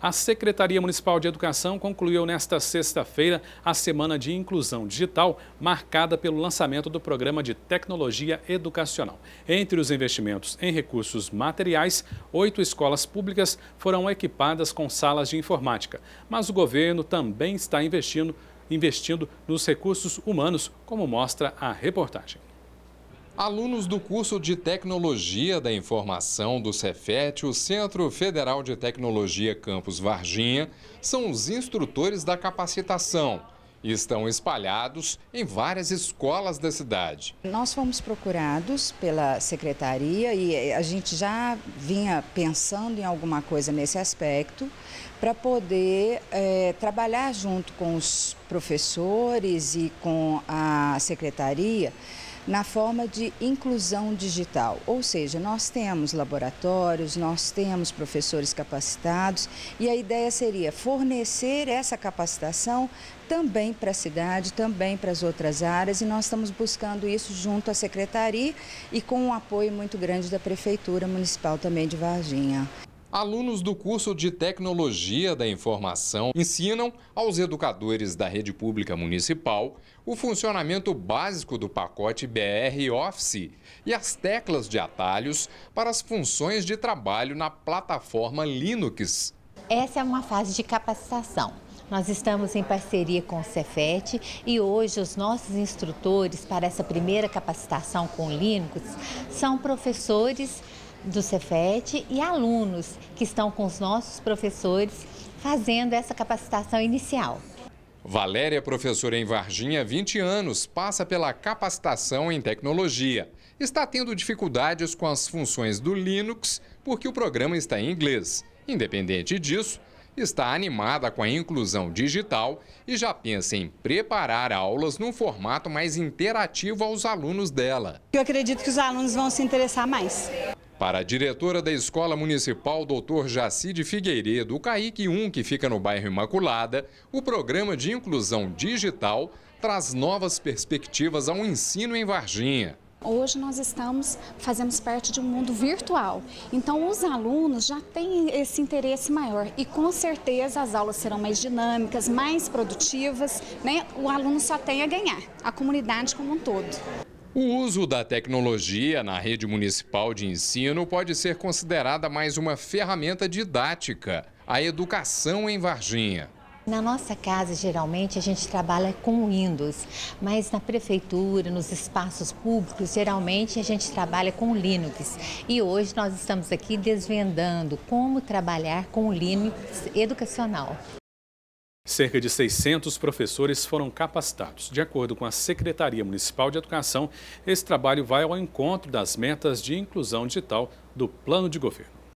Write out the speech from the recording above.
A Secretaria Municipal de Educação concluiu nesta sexta-feira a Semana de Inclusão Digital, marcada pelo lançamento do Programa de Tecnologia Educacional. Entre os investimentos em recursos materiais, oito escolas públicas foram equipadas com salas de informática. Mas o governo também está investindo, investindo nos recursos humanos, como mostra a reportagem. Alunos do curso de Tecnologia da Informação do Cefet, o Centro Federal de Tecnologia Campus Varginha, são os instrutores da capacitação e estão espalhados em várias escolas da cidade. Nós fomos procurados pela secretaria e eh, a gente já vinha pensando em alguma coisa nesse aspecto para poder é, trabalhar junto com os professores e com a secretaria na forma de inclusão digital. Ou seja, nós temos laboratórios, nós temos professores capacitados e a ideia seria fornecer essa capacitação também para a cidade, também para as outras áreas e nós estamos buscando isso junto à secretaria e com um apoio muito grande da Prefeitura Municipal também de Varginha. Alunos do curso de Tecnologia da Informação ensinam aos educadores da rede pública municipal o funcionamento básico do pacote BR Office e as teclas de atalhos para as funções de trabalho na plataforma Linux. Essa é uma fase de capacitação. Nós estamos em parceria com o Cefet e hoje os nossos instrutores para essa primeira capacitação com Linux são professores do Cefet e alunos que estão com os nossos professores fazendo essa capacitação inicial. Valéria, professora em Varginha, 20 anos, passa pela capacitação em tecnologia. Está tendo dificuldades com as funções do Linux porque o programa está em inglês. Independente disso, está animada com a inclusão digital e já pensa em preparar aulas num formato mais interativo aos alunos dela. Eu acredito que os alunos vão se interessar mais. Para a diretora da Escola Municipal Dr. Jacide Figueiredo, o CAIC 1, que fica no bairro Imaculada, o programa de inclusão digital traz novas perspectivas ao ensino em Varginha. Hoje nós estamos, fazemos parte de um mundo virtual, então os alunos já têm esse interesse maior e com certeza as aulas serão mais dinâmicas, mais produtivas, né? o aluno só tem a ganhar, a comunidade como um todo. O uso da tecnologia na rede municipal de ensino pode ser considerada mais uma ferramenta didática, a educação em Varginha. Na nossa casa, geralmente, a gente trabalha com Windows, mas na prefeitura, nos espaços públicos, geralmente a gente trabalha com Linux. E hoje nós estamos aqui desvendando como trabalhar com Linux educacional. Cerca de 600 professores foram capacitados. De acordo com a Secretaria Municipal de Educação, esse trabalho vai ao encontro das metas de inclusão digital do plano de governo.